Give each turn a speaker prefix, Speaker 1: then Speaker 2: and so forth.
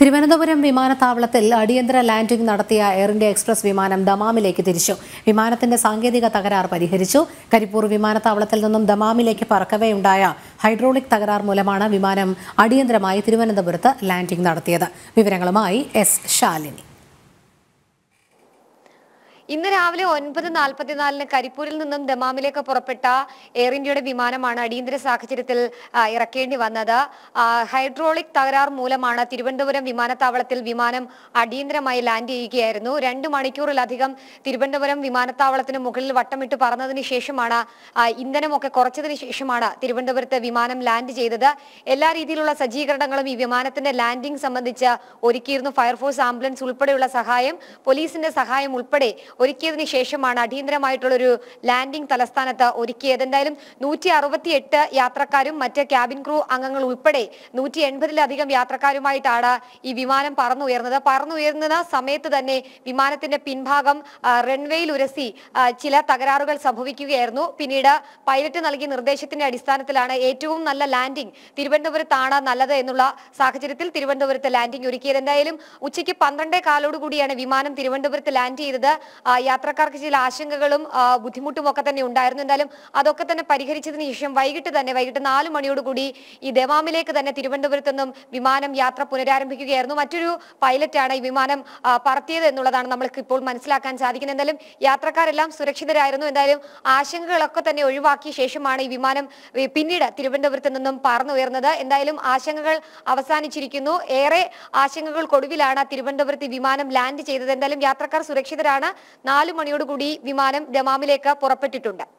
Speaker 1: തിരുവനന്തപുരം വിമാനത്താവളത്തിൽ അടിയന്തര ലാൻഡിംഗ് നടത്തിയ എയർ ഇന്ത്യ എക്സ്പ്രസ് വിമാനം ദമാമിലേക്ക് തിരിച്ചു വിമാനത്തിന്റെ സാങ്കേതിക തകരാർ പരിഹരിച്ചു കരിപ്പൂർ വിമാനത്താവളത്തിൽ നിന്നും ദമാമിലേക്ക് പറക്കവേയുണ്ടായ ഹൈഡ്രോളിക് തകരാർ മൂലമാണ് വിമാനം അടിയന്തരമായി തിരുവനന്തപുരത്ത് ലാൻഡിംഗ് നടത്തിയത് വിവരങ്ങളുമായി എസ് ശാലിനി
Speaker 2: ഇന്ന് രാവിലെ ഒൻപത് നാൽപ്പത്തിനാലിന് കരിപ്പൂരിൽ നിന്നും ദമാമിലേക്ക് പുറപ്പെട്ട എയർ ഇന്ത്യയുടെ വിമാനമാണ് അടിയന്തര സാഹചര്യത്തിൽ ഇറക്കേണ്ടി വന്നത് ഹൈഡ്രോളിക് തകരാർ മൂലമാണ് തിരുവനന്തപുരം വിമാനത്താവളത്തിൽ വിമാനം അടിയന്തരമായി ലാൻഡ് ചെയ്യുകയായിരുന്നു രണ്ട് മണിക്കൂറിലധികം തിരുവനന്തപുരം വിമാനത്താവളത്തിന് മുകളിൽ വട്ടമിട്ട് പറന്നതിന് ശേഷമാണ് ഇന്ധനമൊക്കെ കുറച്ചതിന് ശേഷമാണ് തിരുവനന്തപുരത്ത് വിമാനം ലാൻഡ് ചെയ്തത് എല്ലാ രീതിയിലുള്ള സജ്ജീകരണങ്ങളും ഈ വിമാനത്തിന്റെ ലാൻഡിംഗ് സംബന്ധിച്ച് ഒരുക്കിയിരുന്നു ഫയർഫോഴ്സ് ആംബുലൻസ് ഉൾപ്പെടെയുള്ള സഹായം പോലീസിന്റെ സഹായം ഉൾപ്പെടെ ഒരുക്കിയതിനു ശേഷമാണ് അടിയന്തരമായിട്ടുള്ള ഒരു ലാൻഡിംഗ് തലസ്ഥാനത്ത് ഒരുക്കിയത് എന്തായാലും നൂറ്റി അറുപത്തിയെട്ട് യാത്രക്കാരും മറ്റ് ക്യാബിൻ ക്രൂ അംഗങ്ങൾ ഉൾപ്പെടെ നൂറ്റി എൺപതിലധികം യാത്രക്കാരുമായിട്ടാണ് ഈ വിമാനം പറന്നുയർന്നത് പറന്നുയർന്ന സമയത്ത് തന്നെ വിമാനത്തിന്റെ പിൻഭാഗം റൺവേയിൽ ഉരസി ചില തകരാറുകൾ സംഭവിക്കുകയായിരുന്നു പിന്നീട് പൈലറ്റ് നൽകിയ നിർദ്ദേശത്തിന്റെ അടിസ്ഥാനത്തിലാണ് ഏറ്റവും നല്ല ലാൻഡിംഗ് തിരുവനന്തപുരത്താണ് നല്ലത് എന്നുള്ള സാഹചര്യത്തിൽ തിരുവനന്തപുരത്ത് ലാൻഡിംഗ് ഒരുക്കിയത് എന്തായാലും ഉച്ചയ്ക്ക് പന്ത്രണ്ടേ കാലോടുകൂടിയാണ് വിമാനം തിരുവനന്തപുരത്ത് ലാൻഡ് ചെയ്തത് യാത്രക്കാർക്ക് ചില ആശങ്കകളും ബുദ്ധിമുട്ടും ഒക്കെ തന്നെ ഉണ്ടായിരുന്നു എന്തായാലും അതൊക്കെ തന്നെ പരിഹരിച്ചതിന് ശേഷം വൈകിട്ട് തന്നെ വൈകിട്ട് നാല് മണിയോടുകൂടി ഈ ദേവാമിലേക്ക് തന്നെ തിരുവനന്തപുരത്ത് നിന്നും വിമാനം യാത്ര പുനരാരംഭിക്കുകയായിരുന്നു മറ്റൊരു പൈലറ്റാണ് ഈ വിമാനം പറത്തിയത് എന്നുള്ളതാണ് നമ്മൾക്ക് ഇപ്പോൾ മനസ്സിലാക്കാൻ സാധിക്കുന്നത് എന്തായാലും യാത്രക്കാരെല്ലാം സുരക്ഷിതരായിരുന്നു എന്തായാലും ആശങ്കകളൊക്കെ തന്നെ ഒഴിവാക്കിയ ശേഷമാണ് ഈ വിമാനം പിന്നീട് തിരുവനന്തപുരത്ത് നിന്നും പറന്നുയർന്നത് എന്തായാലും ആശങ്കകൾ അവസാനിച്ചിരിക്കുന്നു ഏറെ ആശങ്കകൾക്കൊടുവിലാണ് തിരുവനന്തപുരത്ത് വിമാനം ലാൻഡ് ചെയ്തത് എന്തായാലും യാത്രക്കാർ സുരക്ഷിതരാണ് നാലു മണിയോടുകൂടി വിമാനം ഡമാമിലേക്ക് പുറപ്പെട്ടിട്ടുണ്ട്